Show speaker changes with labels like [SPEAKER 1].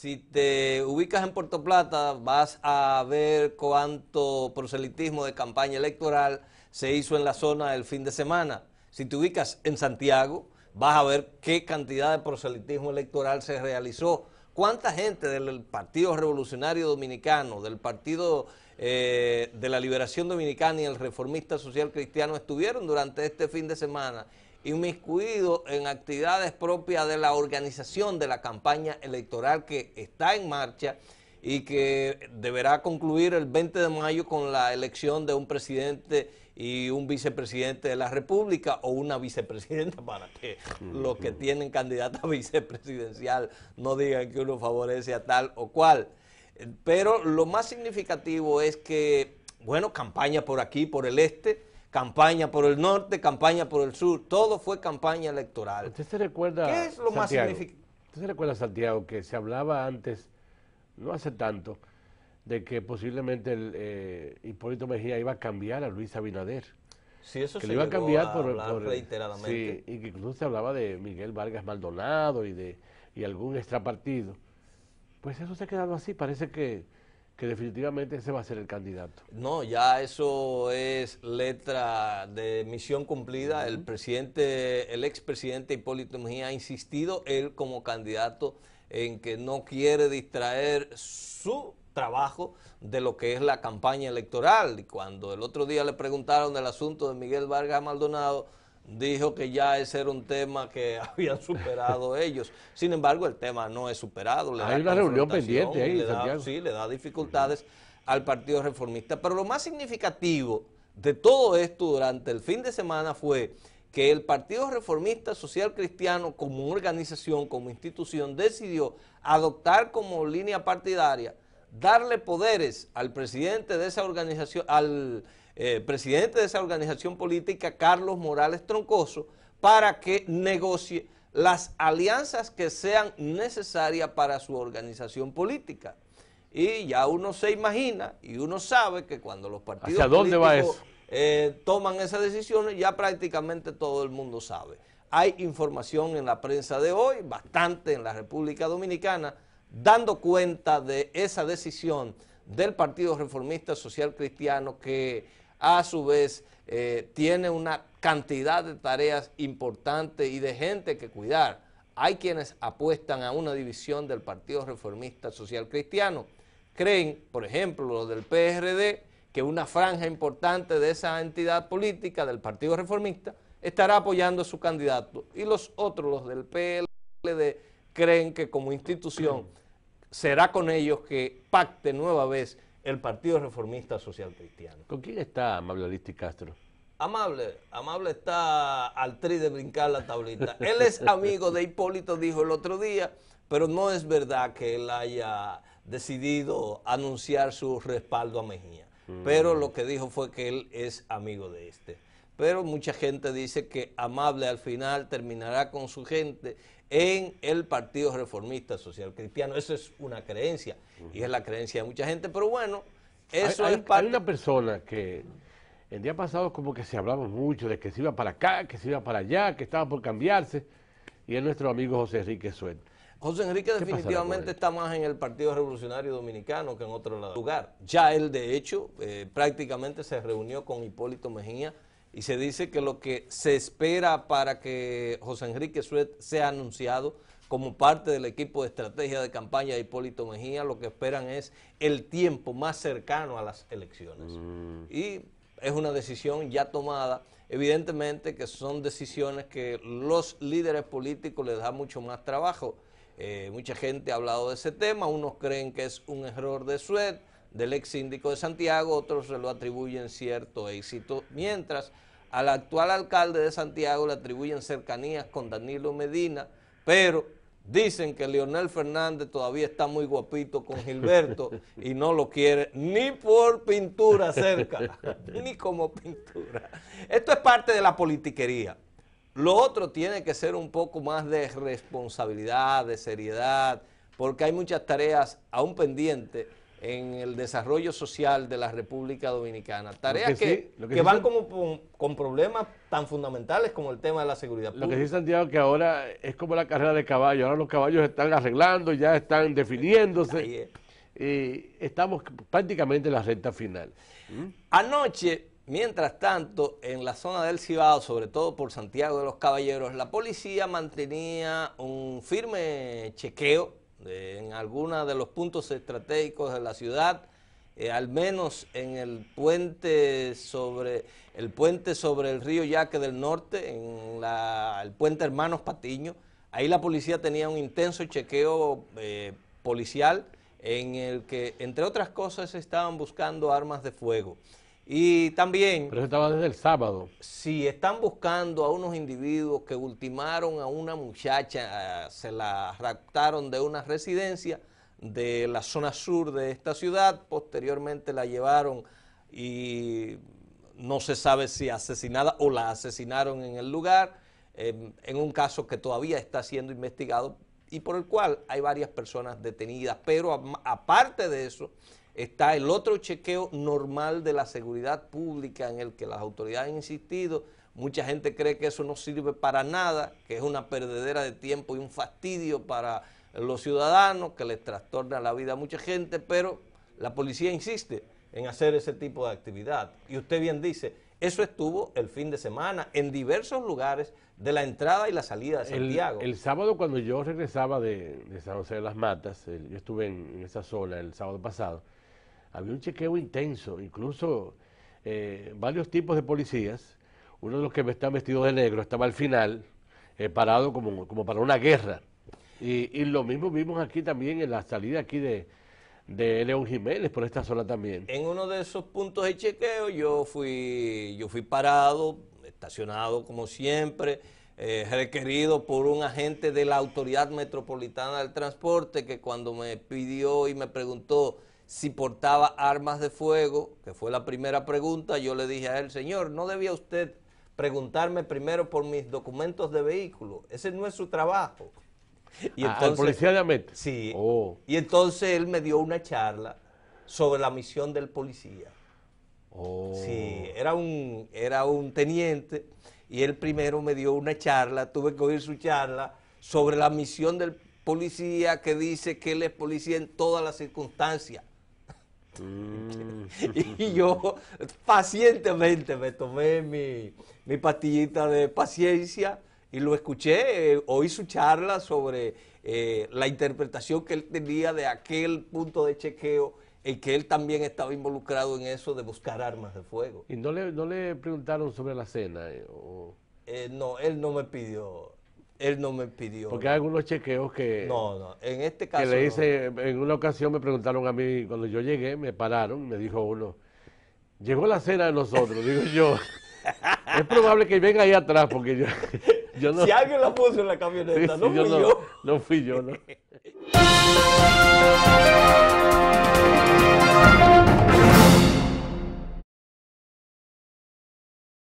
[SPEAKER 1] Si te ubicas en Puerto Plata, vas a ver cuánto proselitismo de campaña electoral se hizo en la zona el fin de semana. Si te ubicas en Santiago, vas a ver qué cantidad de proselitismo electoral se realizó. ¿Cuánta gente del Partido Revolucionario Dominicano, del Partido eh, de la Liberación Dominicana y el Reformista Social Cristiano estuvieron durante este fin de semana inmiscuido en actividades propias de la organización de la campaña electoral que está en marcha y que deberá concluir el 20 de mayo con la elección de un presidente y un vicepresidente de la República o una vicepresidenta para que los que tienen candidata vicepresidencial no digan que uno favorece a tal o cual. Pero lo más significativo es que, bueno, campaña por aquí, por el este, Campaña por el norte, campaña
[SPEAKER 2] por el sur, todo fue campaña electoral. ¿Usted se recuerda? lo Santiago, más significativo? ¿Usted se recuerda, Santiago, que se hablaba antes, no hace tanto, de que posiblemente el, eh, Hipólito Mejía iba a cambiar a Luis Abinader? Sí, eso que se lo iba a cambiar por, reiteradamente. Sí, y que incluso se hablaba de Miguel Vargas Maldonado y de y algún extrapartido. Pues eso se ha quedado así, parece que que definitivamente ese va a ser el candidato.
[SPEAKER 1] No, ya eso es letra de misión cumplida. El presidente, el expresidente Hipólito Mejía ha insistido él como candidato en que no quiere distraer su trabajo de lo que es la campaña electoral. Y cuando el otro día le preguntaron del asunto de Miguel Vargas Maldonado, dijo que ya ese era un tema que habían superado ellos. Sin embargo, el tema no es superado. Le Hay una reunión pendiente ahí, Sí, le da dificultades al Partido Reformista. Pero lo más significativo de todo esto durante el fin de semana fue que el Partido Reformista Social Cristiano como organización, como institución, decidió adoptar como línea partidaria darle poderes al presidente de esa organización, al eh, presidente de esa organización política, Carlos Morales Troncoso, para que negocie las alianzas que sean necesarias para su organización política. Y ya uno se imagina y uno sabe que cuando los partidos eh, toman esas decisiones, ya prácticamente todo el mundo sabe. Hay información en la prensa de hoy, bastante en la República Dominicana, dando cuenta de esa decisión del Partido Reformista Social Cristiano que a su vez eh, tiene una cantidad de tareas importantes y de gente que cuidar. Hay quienes apuestan a una división del Partido Reformista Social Cristiano. Creen, por ejemplo, los del PRD, que una franja importante de esa entidad política del Partido Reformista estará apoyando a su candidato. Y los otros, los del PLD, creen que como institución será con ellos que pacte nueva vez el Partido Reformista Social Cristiano.
[SPEAKER 2] ¿Con quién está Amable Aristi Castro?
[SPEAKER 1] Amable, Amable está al tri de brincar la tablita. Él es amigo de Hipólito, dijo el otro día, pero no es verdad que él haya decidido anunciar su respaldo a Mejía. Mm. Pero lo que dijo fue que él es amigo de este pero mucha gente dice que Amable al final terminará con su gente en el Partido Reformista Social Cristiano. Eso es una creencia y es la creencia de mucha gente, pero bueno, eso hay, es parte.
[SPEAKER 2] Hay una persona que el día pasado como que se hablaba mucho de que se iba para acá, que se iba para allá, que estaba por cambiarse, y es nuestro amigo José Enrique Suelto. José
[SPEAKER 1] Enrique definitivamente está más en el Partido Revolucionario Dominicano que en otro lugar.
[SPEAKER 2] Ya él, de
[SPEAKER 1] hecho, eh, prácticamente se reunió con Hipólito Mejía y se dice que lo que se espera para que José Enrique Suet sea anunciado como parte del equipo de estrategia de campaña de Hipólito Mejía, lo que esperan es el tiempo más cercano a las elecciones. Mm. Y es una decisión ya tomada. Evidentemente que son decisiones que los líderes políticos les da mucho más trabajo. Eh, mucha gente ha hablado de ese tema, unos creen que es un error de Suet, del ex síndico de Santiago, otros se lo atribuyen cierto éxito, mientras al actual alcalde de Santiago le atribuyen cercanías con Danilo Medina, pero dicen que Leonel Fernández todavía está muy guapito con Gilberto y no lo quiere ni por pintura cerca, ni como pintura. Esto es parte de la politiquería. Lo otro tiene que ser un poco más de responsabilidad, de seriedad, porque hay muchas tareas aún pendientes en el desarrollo social de la República Dominicana. Tareas que, que, van como con, problemas tan fundamentales como el tema de la seguridad pública. Lo que dice
[SPEAKER 2] Santiago, que ahora es como la carrera de caballos. Ahora los caballos están arreglando, ya están definiéndose. y estamos prácticamente en la recta final.
[SPEAKER 1] ¿Mm? Anoche, mientras tanto, en la zona del Cibao, sobre todo por Santiago de los Caballeros, la policía mantenía un firme chequeo en algunos de los puntos estratégicos de la ciudad, eh, al menos en el puente sobre el puente sobre el río Yaque del Norte, en el puente Hermanos Patiño, ahí la policía tenía un intenso chequeo eh, policial en el que, entre otras cosas, estaban buscando armas de fuego. Y también... Pero eso estaba desde el sábado. Si están buscando a unos individuos que ultimaron a una muchacha, eh, se la raptaron de una residencia de la zona sur de esta ciudad, posteriormente la llevaron y no se sabe si asesinada o la asesinaron en el lugar, em, en un caso que todavía está siendo investigado y por el cual hay varias personas detenidas. Pero aparte de eso, está el otro chequeo normal de la seguridad pública en el que las autoridades han insistido. Mucha gente cree que eso no sirve para nada, que es una perdedera de tiempo y un fastidio para los ciudadanos, que les trastorna la vida a mucha gente, pero la policía insiste en hacer ese tipo de actividad. Y usted bien dice, eso estuvo el fin de semana en diversos lugares de la entrada y la salida de Santiago. El,
[SPEAKER 2] sábado cuando yo regresaba de, San José de las Matas, yo estuve en, esa sola el sábado pasado, había un chequeo intenso, incluso eh, varios tipos de policías, uno de los que me está vestido de negro estaba al final, eh, parado como, para una guerra. Y, lo mismo vimos aquí también en la salida aquí de, León Jiménez por esta zona también. En uno
[SPEAKER 1] de esos puntos de chequeo yo fui, yo fui parado, estacionado como siempre, eh, requerido por un agente de la Autoridad Metropolitana del Transporte que cuando me pidió y me preguntó si portaba armas de fuego, que fue la primera pregunta, yo le dije a él, señor, ¿no debía usted preguntarme primero por mis documentos de vehículo? Ese no es su trabajo. Y ah, ¿Al policía
[SPEAKER 2] de Sí. Oh.
[SPEAKER 1] Y entonces él me dio una charla sobre la misión del policía. Oh. Sí, era un, era un teniente y él primero me dio una charla, tuve que oír su charla sobre la misión del policía que dice que él es policía en todas las circunstancias, y yo pacientemente me tomé mi, pastillita de paciencia y lo escuché, eh, oí su charla sobre eh, la interpretación que él tenía de aquel punto de chequeo en que él también estaba involucrado en eso de buscar armas de fuego.
[SPEAKER 2] ¿Y no le, no le preguntaron sobre la cena?
[SPEAKER 1] Eh, no, él no me pidió él no me pidió. Porque
[SPEAKER 2] hay algunos chequeos que. No, no, en este caso. Que le hice, en una ocasión me preguntaron a mí, cuando yo llegué, me pararon, me dijo uno, llegó la cena de nosotros, digo yo. Es probable que venga ahí atrás, porque yo, no. Si alguien
[SPEAKER 1] la puso en la camioneta, no, fui yo
[SPEAKER 2] no, fui yo. No